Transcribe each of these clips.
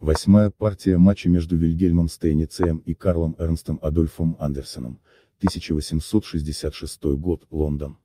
Восьмая партия матча между Вильгельмом Стейницеем и Карлом Эрнстом Адольфом Андерсеном, 1866 год, Лондон.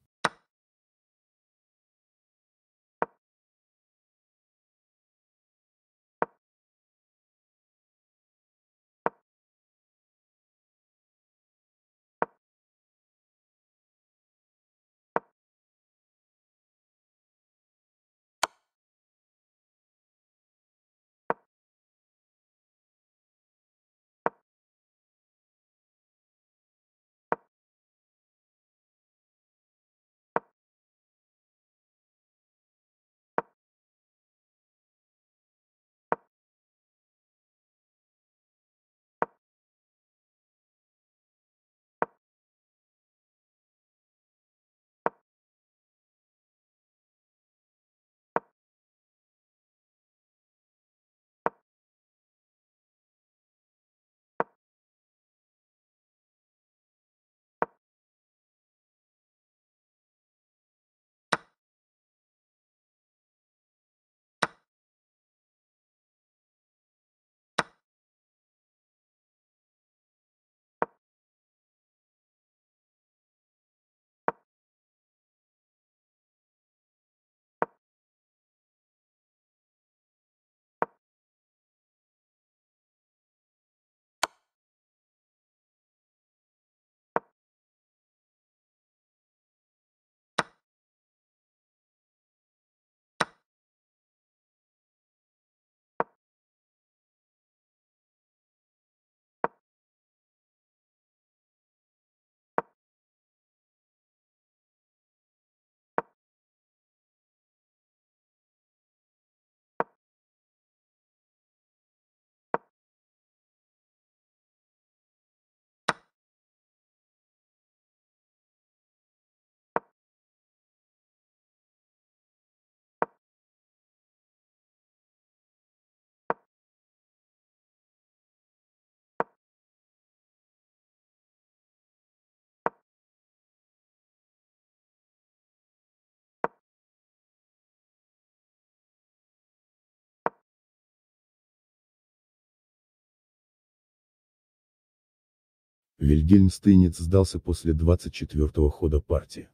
Вильгельм Стейниц сдался после 24-го хода партии.